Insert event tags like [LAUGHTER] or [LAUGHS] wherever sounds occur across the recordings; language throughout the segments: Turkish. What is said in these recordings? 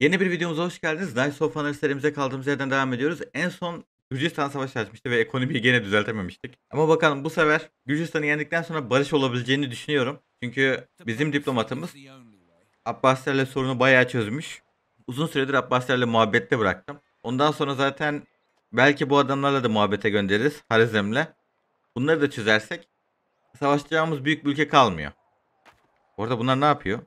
Yeni bir videomuza hoş geldiniz. Dice of Honor serimize kaldığımız yerden devam ediyoruz. En son Gürcistan savaşı açmıştı ve ekonomiyi gene düzeltememiştik. Ama bakalım bu sefer Gürcistan'ı yendikten sonra barış olabileceğini düşünüyorum. Çünkü bizim diplomatımız Abbaslerle sorunu bayağı çözmüş. Uzun süredir Abbaslerle muhabbette bıraktım. Ondan sonra zaten belki bu adamlarla da muhabbete göndeririz Harizem'le. Bunları da çözersek savaşacağımız büyük bir ülke kalmıyor. Orada bunlar ne yapıyor?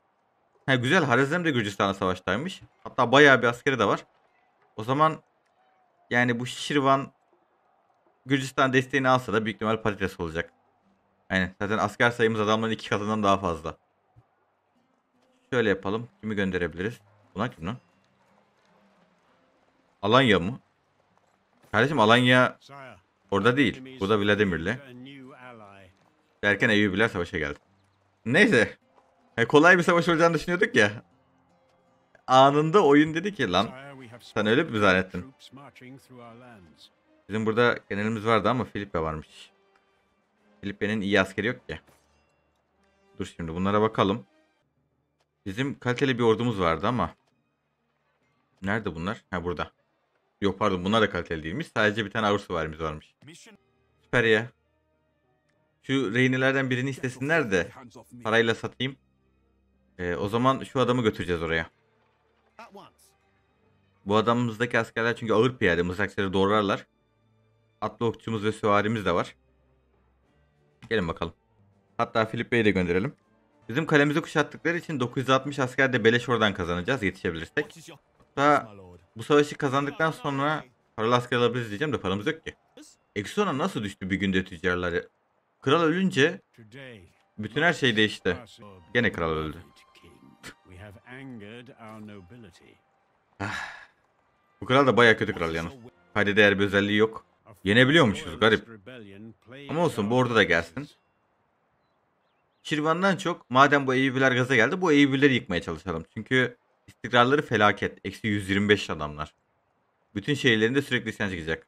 Ha güzel Harizem de Gürcistan'a savaştaymış. Hatta bayağı bir askeri de var. O zaman yani bu Şirvan Gürcistan desteğini alsa da büyük ihtimal patates olacak. Yani Zaten asker sayımız adamların iki katından daha fazla. Şöyle yapalım. Kimi gönderebiliriz? Buna kim lan? Alanya mı? Kardeşim Alanya orada değil. Burada Vladimir'le. Derken Eyyubiler savaşa geldi. Neyse. He, kolay bir savaş olacağını düşünüyorduk ya. Anında oyun dedi ki lan sen öyle mi zannettin? Bizim burada genelimiz vardı ama Filipe varmış. Filipe'nin iyi askeri yok ki. Dur şimdi bunlara bakalım. Bizim kaliteli bir ordumuz vardı ama. Nerede bunlar? Ha burada. Yok pardon bunlar da kaliteli değilmiş. Sadece bir tane Avrupa varmış varmış. Süper ya. Şu reynelerden birini istesinler de parayla satayım. Ee, o zaman şu adamı götüreceğiz oraya. Bu adamımızdaki askerler çünkü ağır piyade mızrakçıları doğrarlar. Atlı okçumuz ve süvarimiz de var. Gelin bakalım. Hatta Filip Bey'i de gönderelim. Bizim kalemizi kuşattıkları için 960 asker de beleş oradan kazanacağız yetişebilirsek. Hatta bu savaşı kazandıktan sonra paralı asker alabiliriz diyeceğim de paramız yok ki. Exona nasıl düştü bir günde tüccarları? Kral ölünce bütün her şey değişti. Gene kral öldü have angered our nobility. Ah, bu kral da baya kötü kral yalnız. Kayda değer bir özelliği yok. Yenebiliyormuşuz garip. Ama olsun bu orada da gelsin. Şirvan'dan çok madem bu Eyüpler gaza geldi bu Eyüpleri yıkmaya çalışalım. Çünkü istikrarları felaket. Eksi 125 adamlar. Bütün şehirlerinde sürekli isyan çıkacak.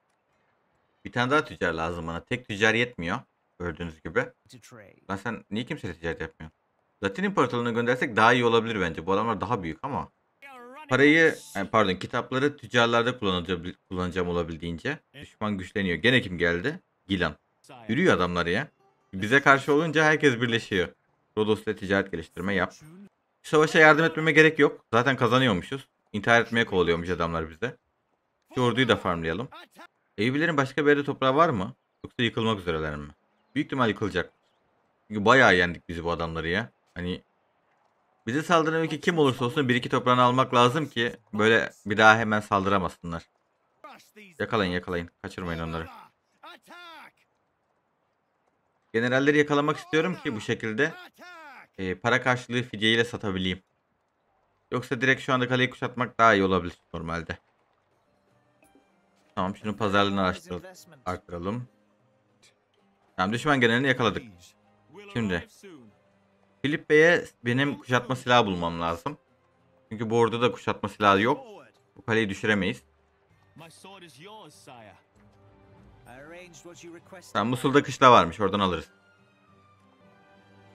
Bir tane daha tüccar lazım bana. Tek tüccar yetmiyor. Gördüğünüz gibi. Lan sen niye kimseyle ticaret yapmıyorsun? Latin İmparatorluğu'na göndersek daha iyi olabilir bence. Bu adamlar daha büyük ama. Parayı, pardon kitapları tüccarlarda kullanacağım, olabildiğince. Düşman güçleniyor. Gene kim geldi? Gilan. Yürüyor adamlar ya. Bize karşı olunca herkes birleşiyor. Rodos'ta ticaret geliştirme yap. Şu savaşa yardım etmeme gerek yok. Zaten kazanıyormuşuz. İntihar etmeye kovalıyormuş adamlar bizde. Şu orduyu da farmlayalım. Eyüplerin başka bir yerde toprağı var mı? Yoksa yıkılmak üzereler mi? Büyük ihtimal yıkılacak. Çünkü bayağı yendik bizi bu adamları ya. Hani bize saldıran ülke kim olursa olsun bir iki toprağını almak lazım ki böyle bir daha hemen saldıramasınlar. Yakalayın yakalayın. Kaçırmayın onları. Generalleri yakalamak istiyorum ki bu şekilde e, para karşılığı fidyeyle satabileyim. Yoksa direkt şu anda kaleyi kuşatmak daha iyi olabilir normalde. Tamam şunu pazarlığını araştıralım. Arttıralım. Tamam düşman generalini yakaladık. Şimdi Filippe'ye benim kuşatma silahı bulmam lazım. Çünkü bu orada da kuşatma silahı yok. Bu kaleyi düşüremeyiz. Tamam Musul'da kışla varmış oradan alırız.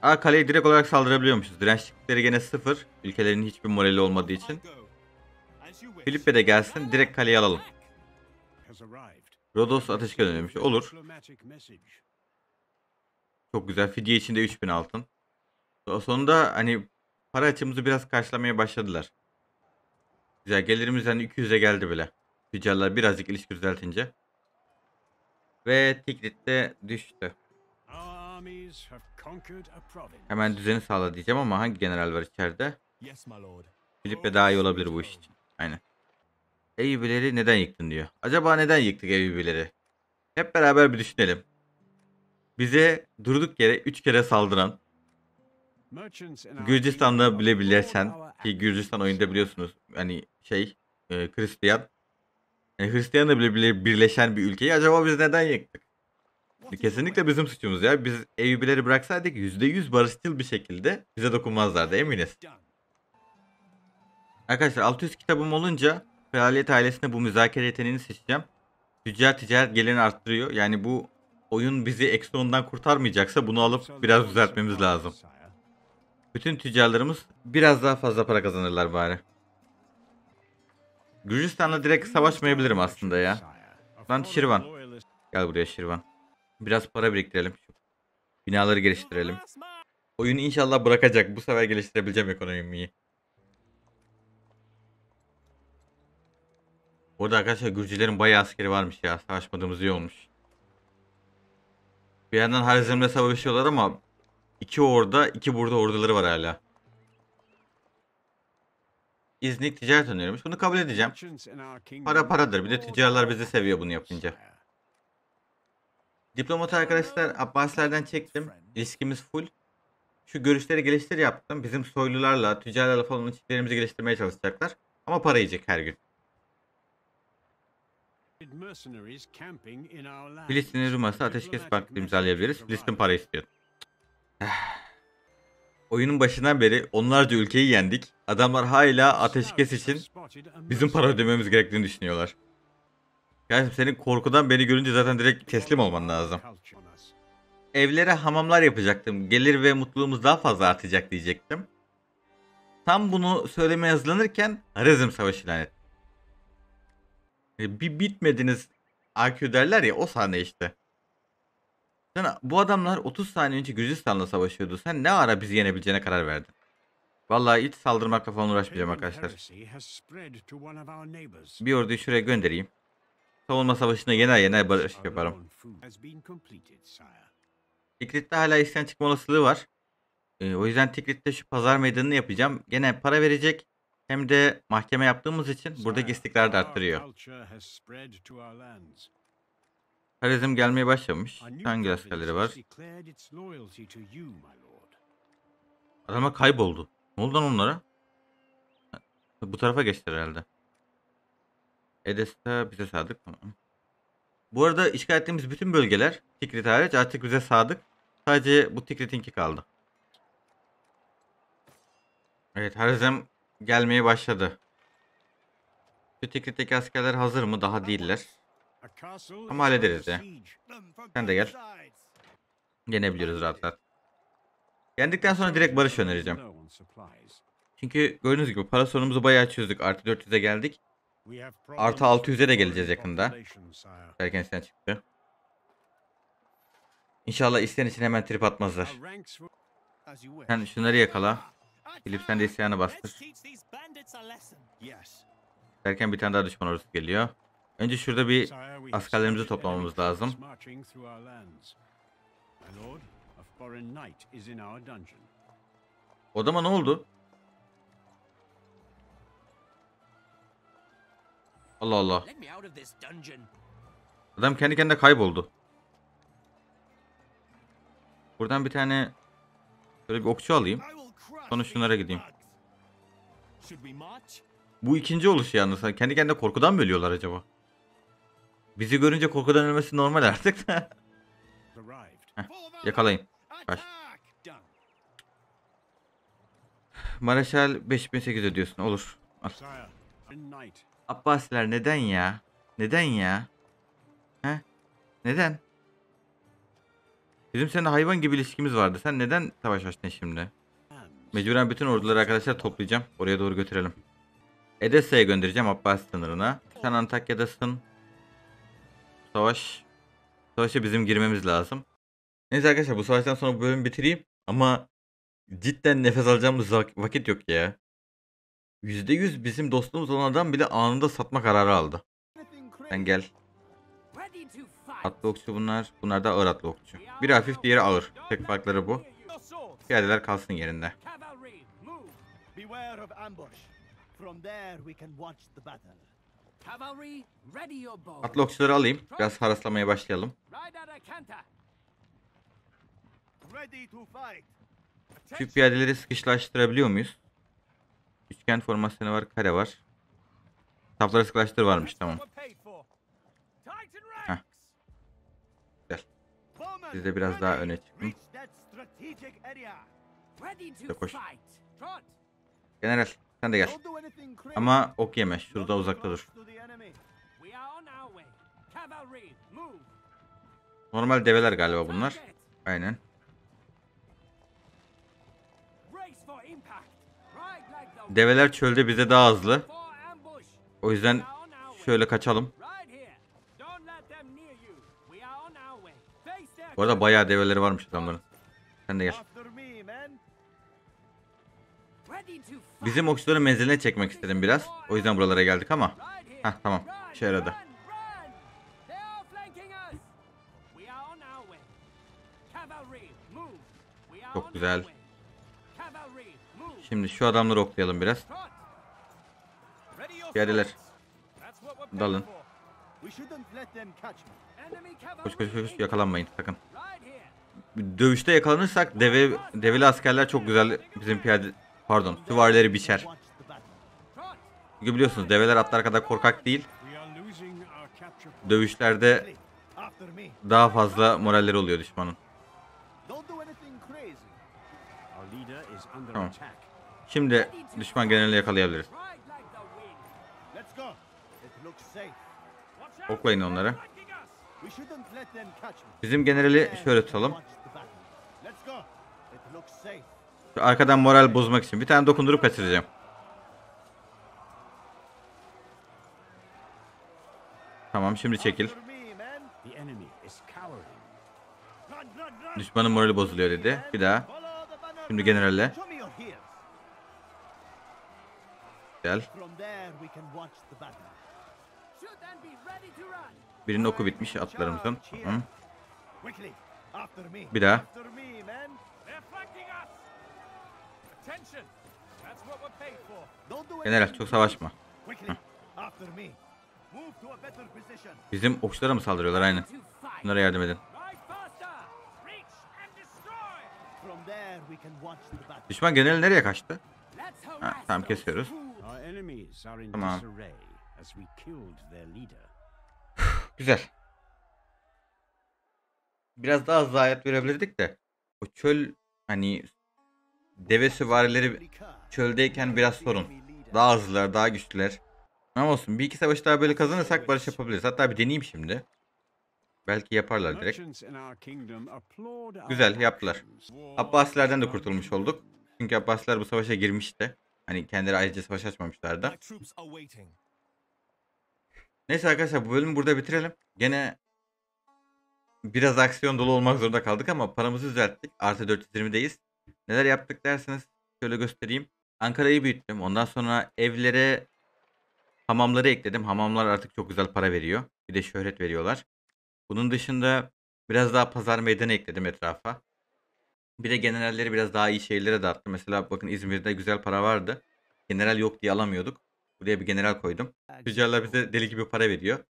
Aa kaleye direkt olarak saldırabiliyormuşuz. Dirençlikleri gene sıfır. Ülkelerin hiçbir morali olmadığı için. Filippe de gelsin direkt kaleyi alalım. Rodos ateş göndermiş Olur. Çok güzel. Fidye içinde 3000 altın. So- Sonunda hani para açığımızı biraz karşılamaya başladılar. Güzel gelirimiz hani 200'e geldi bile. Tüccarlar birazcık ilişki düzeltince. Ve Tigrit de düştü. Hemen düzeni sağla diyeceğim ama hangi general var içeride? Yes, Filipe daha iyi olabilir bu iş için. Aynen. Eyyubileri neden yıktın diyor. Acaba neden yıktık Eyyubileri? Hep beraber bir düşünelim. Bize durduk yere 3 kere saldıran Gürcistan'da bile bilirsen ki Gürcistan oyunda biliyorsunuz hani şey e, Hristiyan yani e, Hristiyan'la bile, bile birleşen bir ülkeyi acaba biz neden yıktık? Kesinlikle bizim suçumuz ya. Biz EUB'leri bıraksaydık %100 barışçıl bir şekilde bize dokunmazlardı eminiz. Arkadaşlar 600 kitabım olunca kraliyet ailesine bu müzakere yeteneğini seçeceğim. Ticaret ticaret gelirini arttırıyor. Yani bu oyun bizi eksi ondan kurtarmayacaksa bunu alıp biraz düzeltmemiz lazım. Bütün tüccarlarımız biraz daha fazla para kazanırlar bari. Gürcistan'la direkt savaşmayabilirim aslında ya. Lan Şirvan. Gel buraya Şirvan. Biraz para biriktirelim. Binaları geliştirelim. Oyun inşallah bırakacak. Bu sefer geliştirebileceğim ekonomiyi. Burada arkadaşlar Gürcülerin bayağı askeri varmış ya. Savaşmadığımız iyi olmuş. Bir yandan Harizm'le savaşıyorlar ama İki orada, iki burada orduları var hala. İznik ticaret önermiş, Bunu kabul edeceğim. Para paradır. Bir de tüccarlar bizi seviyor bunu yapınca. Diplomat arkadaşlar Abbasilerden çektim. riskimiz full. Şu görüşleri geliştir yaptım. Bizim soylularla, tüccarlarla falan ilişkilerimizi geliştirmeye çalışacaklar. Ama para yiyecek her gün. Filistin'in Ruması ateşkes baktı imzalayabiliriz. Filistin para istiyor. [SIGHS] Oyunun başından beri onlarca ülkeyi yendik. Adamlar hala ateşkes için bizim para ödememiz gerektiğini düşünüyorlar. Kardeşim senin korkudan beni görünce zaten direkt teslim olman lazım. Evlere hamamlar yapacaktım. Gelir ve mutluluğumuz daha fazla artacak diyecektim. Tam bunu söylemeye hazırlanırken Harezm Savaşı ilan etti. E, Bir bitmediniz AQ derler ya o sahne işte. Sana bu adamlar 30 saniye önce Gürcistan'la savaşıyordu. Sen ne ara bizi yenebileceğine karar verdin? Vallahi hiç saldırmakla falan uğraşmayacağım arkadaşlar. Bir orduyu şuraya göndereyim. Savunma savaşını yener yener barış yaparım. Tikrit'te hala isyan çıkma olasılığı var. Ee, o yüzden Tikrit'te şu pazar meydanını yapacağım. Gene para verecek hem de mahkeme yaptığımız için buradaki istikrarı da arttırıyor. Harizm gelmeye başlamış. Hangi askerleri var? Adamlar kayboldu. Ne oldu lan onlara? Bu tarafa geçti herhalde. Edesta bize sadık. Bu arada işgal ettiğimiz bütün bölgeler Tikrit hariç artık bize sadık. Sadece bu Tikrit'inki kaldı. Evet Harizem gelmeye başladı. Şu Tikrit'teki askerler hazır mı? Daha değiller. Ama hallederiz ya. Sen de gel. Yenebiliyoruz rahat rahat. Yendikten sonra direkt barış önereceğim. Çünkü gördüğünüz gibi para sorunumuzu bayağı çözdük. Artı 400'e geldik. Artı 600'e de geleceğiz yakında. Erken sen çıktı. İnşallah isteyen için hemen trip atmazlar. Sen şunları yakala. Filip sen de isyanı bastır. Derken bir tane daha düşman orası geliyor. Önce şurada bir askerlerimizi toplamamız lazım. Odama ne oldu? Allah Allah. Adam kendi kendine kayboldu. Buradan bir tane böyle bir okçu alayım. Sonra şunlara gideyim. Bu ikinci oluş yalnız. Kendi kendine korkudan mı ölüyorlar acaba? Bizi görünce korkudan ölmesi normal artık da. [LAUGHS] yakalayın. Kaç. Mareşal 5008 ödüyorsun. Olur. Al. Abbasiler neden ya? Neden ya? He? Neden? Bizim seninle hayvan gibi ilişkimiz vardı. Sen neden savaş açtın şimdi? Mecburen bütün orduları arkadaşlar toplayacağım. Oraya doğru götürelim. Edessa'ya göndereceğim Abbas sınırına. Sen Antakya'dasın. Savaş. Savaşa bizim girmemiz lazım. Neyse arkadaşlar bu savaştan sonra bu bölümü bitireyim. Ama cidden nefes alacağımız vakit yok ya. %100 bizim dostumuz olan adam bile anında satma kararı aldı. Sen gel. Atlı okçu bunlar. Bunlar da ağır atlı okçu. Biri hafif diğeri ağır. Tek farkları bu. Piyadeler kalsın yerinde. From there we can watch the battle. Atlokçuları alayım. Biraz haraslamaya başlayalım. Şu piyadeleri sıkışlaştırabiliyor muyuz? Üçgen formasyonu var, kare var. Tafları sıkıştır varmış, tamam. Heh. Güzel. Siz de biraz daha öne çıkın. İşte General, sen de gel. Ama ok yeme. Şurada uzakta dur. Normal develer galiba bunlar. Aynen. Develer çölde bize daha hızlı. O yüzden şöyle kaçalım. Bu arada bayağı develeri varmış adamların. Sen de gel. Bizim oksijonu menziline çekmek istedim biraz. O yüzden buralara geldik ama. Heh tamam. şey yaradı. Çok güzel. Şimdi şu adamları oklayalım biraz. Geldiler. Dalın. Koş koş koş yakalanmayın sakın. Dövüşte yakalanırsak deve, develi askerler çok güzel bizim piyade Pardon süvarileri biçer. Çünkü biliyorsunuz develer atlar kadar korkak değil. Dövüşlerde daha fazla moralleri oluyor düşmanın. Tamam. Şimdi düşman genelini yakalayabiliriz. Oklayın onları. Bizim generali şöyle tutalım. Arkadan moral bozmak için. Bir tane dokundurup kaçıracağım. Tamam şimdi çekil. Düşmanın morali bozuluyor dedi. Bir daha. Şimdi generalle. Gel. Birinin oku bitmiş atlarımızın. Hı. Bir daha. General çok savaşma. Heh. Bizim okçulara mı saldırıyorlar aynı? Bunlara yardım edin. Düşman general nereye kaçtı? Ha, tamam kesiyoruz. Tamam. [SIGHS] Güzel. Biraz daha hızlı verebilirdik de. O çöl hani deve süvarileri çöldeyken biraz sorun. Daha hızlılar, daha güçlüler. Ama olsun bir iki savaşı daha böyle kazanırsak barış yapabiliriz. Hatta bir deneyeyim şimdi. Belki yaparlar direkt. Güzel yaptılar. Abbasilerden de kurtulmuş olduk. Çünkü Abbasiler bu savaşa girmişti. Hani kendileri ayrıca savaş açmamışlar da. Neyse arkadaşlar bu bölümü burada bitirelim. Gene biraz aksiyon dolu olmak zorunda kaldık ama paramızı düzelttik. Artı 420'deyiz. Neler yaptık derseniz şöyle göstereyim. Ankara'yı büyüttüm. Ondan sonra evlere hamamları ekledim. Hamamlar artık çok güzel para veriyor. Bir de şöhret veriyorlar. Bunun dışında biraz daha pazar meydanı ekledim etrafa. Bir de generalleri biraz daha iyi şehirlere dağıttım. Mesela bakın İzmir'de güzel para vardı. General yok diye alamıyorduk. Buraya bir general koydum. Tüccarlar bize deli gibi para veriyor.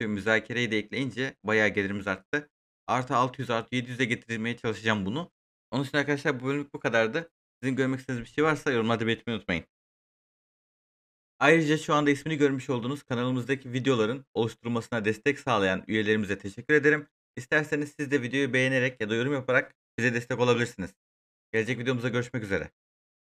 Şimdi müzakereyi de ekleyince bayağı gelirimiz arttı. Artı 600 artı 700'e getirmeye çalışacağım bunu. Onun için arkadaşlar bu bölümlük bu kadardı. Sizin görmek istediğiniz bir şey varsa yorumlarda belirtmeyi unutmayın. Ayrıca şu anda ismini görmüş olduğunuz kanalımızdaki videoların oluşturulmasına destek sağlayan üyelerimize teşekkür ederim. İsterseniz siz de videoyu beğenerek ya da yorum yaparak bize destek olabilirsiniz. Gelecek videomuzda görüşmek üzere.